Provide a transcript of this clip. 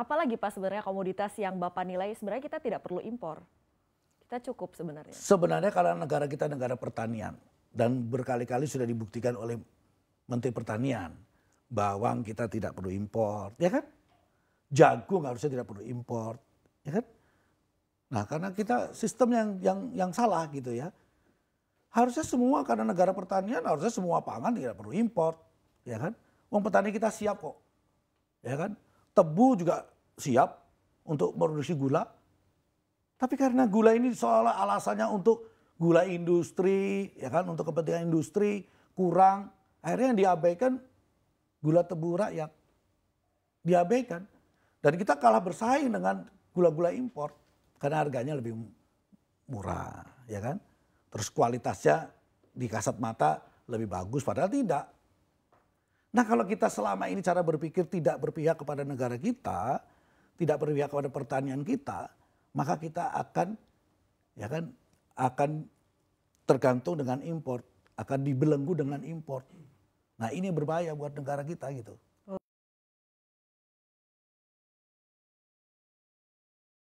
Apalagi Pak sebenarnya komoditas yang Bapak nilai sebenarnya kita tidak perlu impor. Kita cukup sebenarnya. Sebenarnya karena negara kita negara pertanian dan berkali-kali sudah dibuktikan oleh Menteri Pertanian bawang kita tidak perlu impor, ya kan? Jagung harusnya tidak perlu impor, ya kan? Nah, karena kita sistem yang yang yang salah gitu ya. Harusnya semua karena negara pertanian harusnya semua pangan tidak perlu impor, ya kan? Uang petani kita siap kok. Ya kan? Tebu juga siap untuk produksi gula. Tapi karena gula ini seolah alasannya untuk gula industri, ya kan, untuk kepentingan industri kurang, akhirnya yang diabaikan gula tebu rakyat. Diabaikan. Dan kita kalah bersaing dengan gula-gula impor karena harganya lebih murah, ya kan? Terus kualitasnya di kasat mata lebih bagus padahal tidak. Nah kalau kita selama ini cara berpikir tidak berpihak kepada negara kita, tidak berpihak kepada pertanian kita, maka kita akan ya kan akan tergantung dengan impor, akan dibelenggu dengan impor. Nah ini berbahaya buat negara kita gitu.